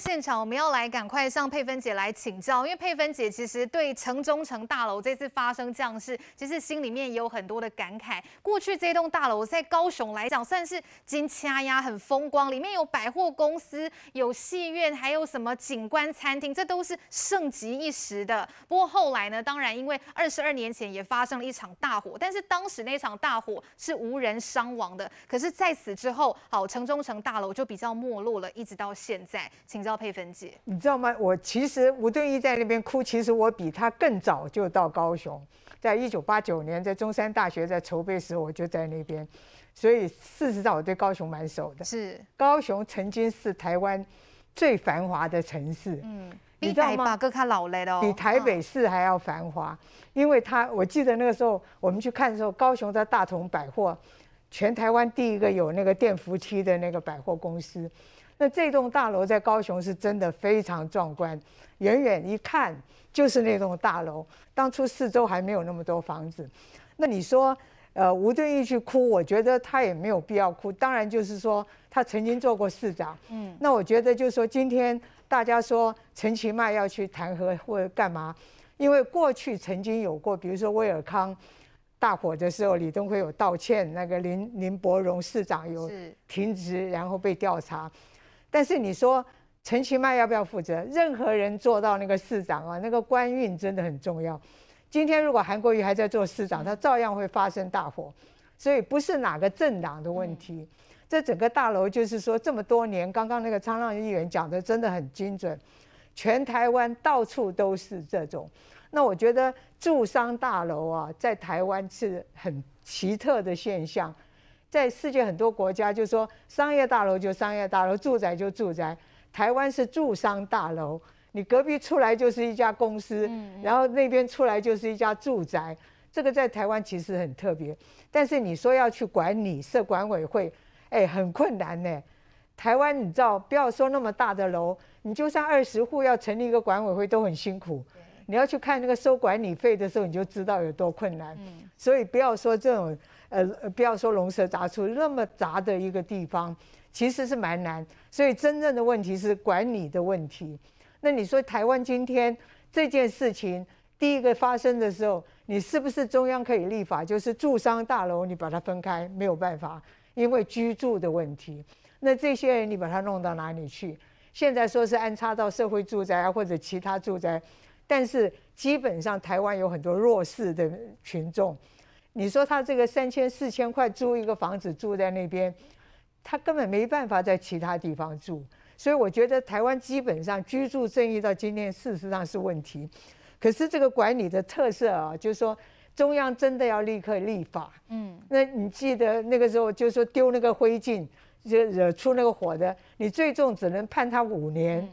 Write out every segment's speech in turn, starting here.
现场我们要来赶快向佩芬姐来请教，因为佩芬姐其实对城中城大楼这次发生这样事，其实心里面也有很多的感慨。过去这栋大楼在高雄来讲算是金掐压很风光，里面有百货公司、有戏院，还有什么景观餐厅，这都是盛极一时的。不过后来呢，当然因为二十二年前也发生了一场大火，但是当时那场大火是无人伤亡的。可是在此之后，好，城中城大楼就比较没落了，一直到现在，请教。高配分剂，你知道吗？我其实吴敦义在那边哭，其实我比他更早就到高雄，在一九八九年在中山大学在筹备时，我就在那边，所以事实上我对高雄蛮熟的。是，高雄曾经是台湾最繁华的城市，嗯，你知道吗？老了比台北市还要繁华，因为他我记得那个时候我们去看的时候，高雄在大同百货，全台湾第一个有那个电扶梯的那个百货公司。那这栋大楼在高雄是真的非常壮观，远远一看就是那栋大楼。当初四周还没有那么多房子，那你说，呃，吴敦义去哭，我觉得他也没有必要哭。当然就是说他曾经做过市长，嗯。那我觉得就是说，今天大家说陈其迈要去弹劾或者干嘛，因为过去曾经有过，比如说威尔康大火的时候，李登辉有道歉，那个林林柏荣市长有停职，然后被调查。但是你说陈其迈要不要负责？任何人做到那个市长啊，那个官运真的很重要。今天如果韩国瑜还在做市长，他照样会发生大火。所以不是哪个政党的问题，这整个大楼就是说这么多年，刚刚那个苍浪议员讲的真的很精准，全台湾到处都是这种。那我觉得住商大楼啊，在台湾是很奇特的现象。在世界很多国家，就说商业大楼就商业大楼，住宅就住宅。台湾是住商大楼，你隔壁出来就是一家公司，然后那边出来就是一家住宅。这个在台湾其实很特别，但是你说要去管理设管委会，哎，很困难呢。台湾，你知道，不要说那么大的楼，你就算二十户要成立一个管委会都很辛苦。你要去看那个收管理费的时候，你就知道有多困难。所以不要说这种，呃，不要说龙蛇杂处，那么杂的一个地方，其实是蛮难。所以真正的问题是管理的问题。那你说台湾今天这件事情，第一个发生的时候，你是不是中央可以立法？就是住商大楼，你把它分开，没有办法，因为居住的问题。那这些人你把它弄到哪里去？现在说是安插到社会住宅啊，或者其他住宅。但是基本上台湾有很多弱势的群众，你说他这个三千四千块租一个房子住在那边，他根本没办法在其他地方住，所以我觉得台湾基本上居住正义到今天事实上是问题。可是这个管理的特色啊，就是说中央真的要立刻立法。嗯，那你记得那个时候就说丢那个灰烬惹惹出那个火的，你最重只能判他五年。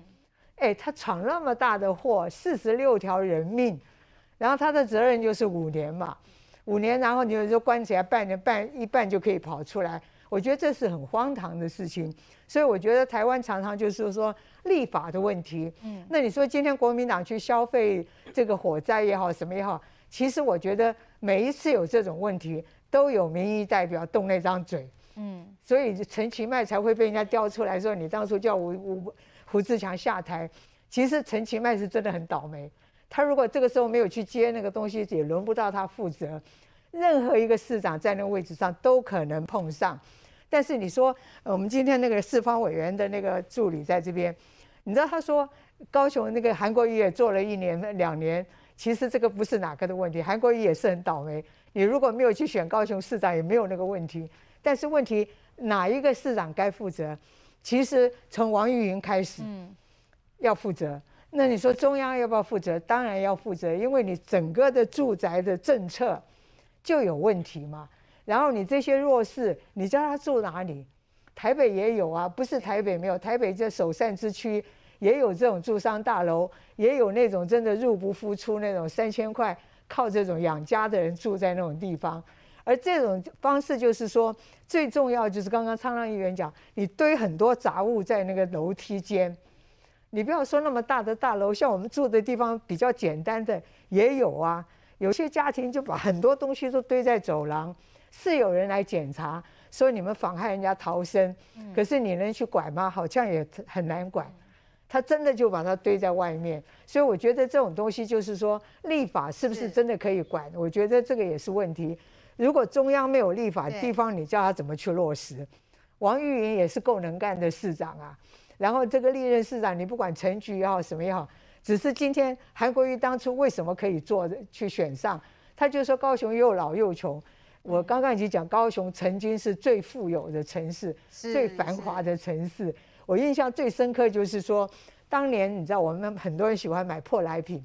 哎，他闯那么大的祸，四十六条人命，然后他的责任就是五年嘛，五年，然后你就关起来半年半一半就可以跑出来，我觉得这是很荒唐的事情。所以我觉得台湾常常就是说立法的问题。嗯，那你说今天国民党去消费这个火灾也好，什么也好，其实我觉得每一次有这种问题，都有民意代表动那张嘴。嗯，所以陈其迈才会被人家叼出来，说你当初叫我我。胡志强下台，其实陈其迈是真的很倒霉。他如果这个时候没有去接那个东西，也轮不到他负责。任何一个市长在那个位置上都可能碰上。但是你说，我们今天那个四方委员的那个助理在这边，你知道他说，高雄那个韩国瑜也做了一年两年，其实这个不是哪个的问题，韩国瑜也是很倒霉。你如果没有去选高雄市长，也没有那个问题。但是问题哪一个市长该负责？其实从王玉云开始，要负责。那你说中央要不要负责？当然要负责，因为你整个的住宅的政策就有问题嘛。然后你这些弱势，你叫他住哪里？台北也有啊，不是台北没有，台北这首善之区也有这种住商大楼，也有那种真的入不敷出那种三千块靠这种养家的人住在那种地方。而这种方式就是说，最重要就是刚刚苍浪议员讲，你堆很多杂物在那个楼梯间，你不要说那么大的大楼，像我们住的地方比较简单的也有啊。有些家庭就把很多东西都堆在走廊，是有人来检查说你们妨害人家逃生，可是你能去管吗？好像也很难管。他真的就把它堆在外面，所以我觉得这种东西就是说，立法是不是真的可以管？我觉得这个也是问题。如果中央没有立法，地方你叫他怎么去落实？王玉云也是够能干的市长啊。然后这个历任市长，你不管陈菊也好，什么也好，只是今天韩国瑜当初为什么可以做去选上？他就说高雄又老又穷。我刚刚已经讲，高雄曾经是最富有的城市，最繁华的城市。我印象最深刻就是说，当年你知道我们很多人喜欢买破来品，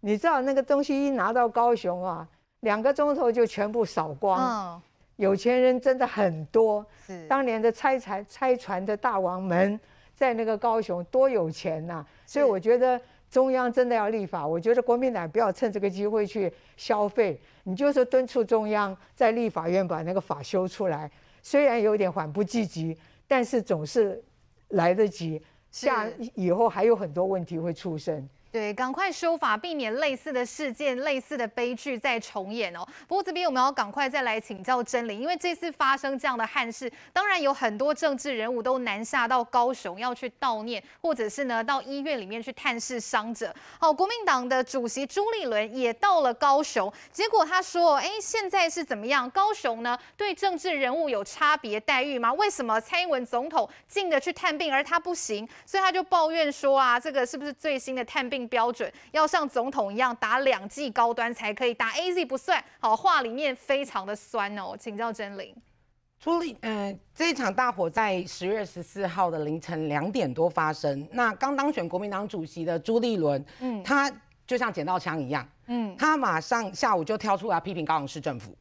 你知道那个东西一拿到高雄啊。两个钟头就全部扫光，有钱人真的很多。是当年的拆船、拆船的大王们，在那个高雄多有钱呐！所以我觉得中央真的要立法，我觉得国民党不要趁这个机会去消费，你就是敦促中央在立法院把那个法修出来。虽然有点缓不济急，但是总是来得及。下以后还有很多问题会出生。对，赶快修法，避免类似的事件、类似的悲剧再重演哦。不过这边我们要赶快再来请教真理，因为这次发生这样的憾事，当然有很多政治人物都南下到高雄要去悼念，或者是呢到医院里面去探视伤者。好，国民党的主席朱立伦也到了高雄，结果他说：哎，现在是怎么样？高雄呢对政治人物有差别待遇吗？为什么蔡英文总统进得去探病，而他不行？所以他就抱怨说：啊，这个是不是最新的探病？标准要像总统一样打两季高端才可以打 A Z 不算好话里面非常的酸哦，请教真灵。朱嗯，这场大火在十月十四号的凌晨两点多发生，那刚当选国民党主席的朱立伦，嗯，他就像捡到枪一样，嗯，他马上下午就跳出来批评高雄市政府，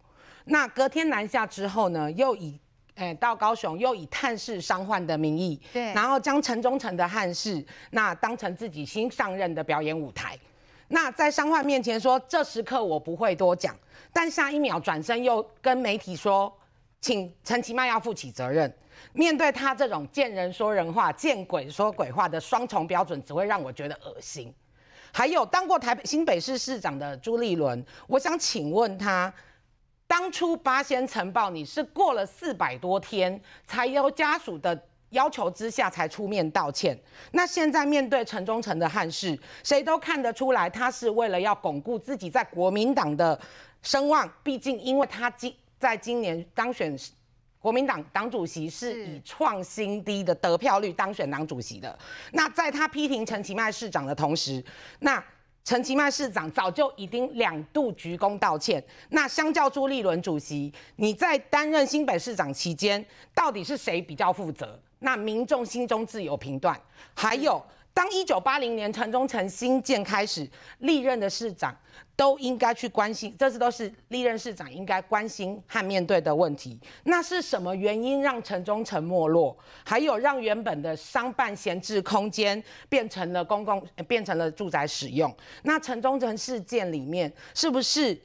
那隔天南下之后呢，又以哎，到高雄又以探视伤患的名义，对，然后将城中城的汉室那当成自己新上任的表演舞台。那在伤患面前说这时刻我不会多讲，但下一秒转身又跟媒体说，请陈其迈要负起责任。面对他这种见人说人话、见鬼说鬼话的双重标准，只会让我觉得恶心。还有当过台北新北市市长的朱立伦，我想请问他。当初八仙城堡，你是过了四百多天，才由家属的要求之下才出面道歉。那现在面对陈中城的汉事，谁都看得出来，他是为了要巩固自己在国民党的声望。毕竟，因为他今在今年当选国民党党主席，是以创新低的得票率当选党主席的。那在他批评陈其迈市长的同时，那陈其迈市长早就已经两度鞠躬道歉。那相较朱立伦主席，你在担任新北市长期间，到底是谁比较负责？那民众心中自有评断。还有，当一九八零年城中城新建开始，历任的市长。都应该去关心，这次都是历任市长应该关心和面对的问题。那是什么原因让城中城没落？还有让原本的商办闲置空间变成了公共，变成了住宅使用？那城中城事件里面是不是？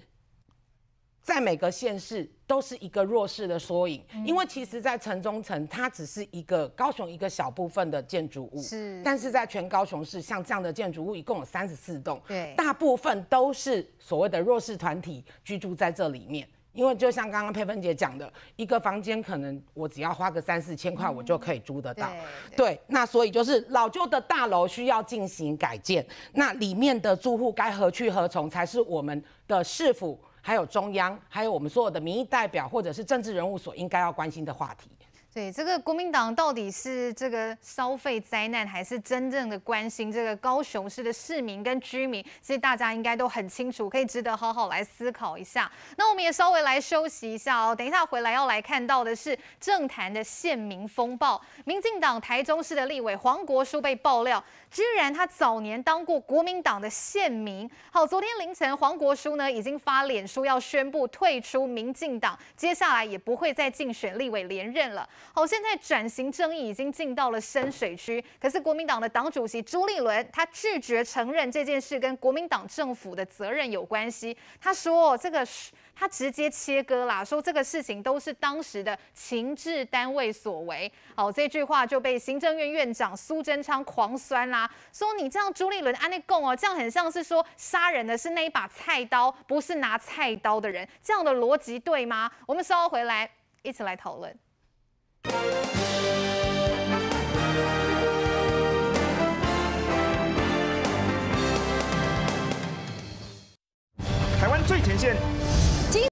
在每个县市都是一个弱势的缩影，因为其实，在城中城它只是一个高雄一个小部分的建筑物，是。但是在全高雄市，像这样的建筑物一共有三十四栋，对。大部分都是所谓的弱势团体居住在这里面，因为就像刚刚佩芬姐讲的，一个房间可能我只要花个三四千块，我就可以租得到，对。那所以就是老旧的大楼需要进行改建，那里面的住户该何去何从，才是我们的市府。还有中央，还有我们所有的民意代表或者是政治人物所应该要关心的话题。对这个国民党到底是这个消费灾难，还是真正的关心这个高雄市的市民跟居民？其实大家应该都很清楚，可以值得好好来思考一下。那我们也稍微来休息一下哦。等一下回来要来看到的是政坛的县民风暴，民进党台中市的立委黄国书被爆料，居然他早年当过国民党的县民。好，昨天凌晨黄国书呢已经发脸书要宣布退出民进党，接下来也不会再竞选立委连任了。好，现在转型争议已经进到了深水区。可是，国民党的党主席朱立伦，他拒绝承认这件事跟国民党政府的责任有关系。他说：“这个他直接切割啦，说这个事情都是当时的情治单位所为。”好，这句话就被行政院院长苏贞昌狂酸啦，说：“你这样朱立伦安内贡哦，这样很像是说杀人的是那一把菜刀，不是拿菜刀的人。”这样的逻辑对吗？我们稍回来，一起来讨论。最前线。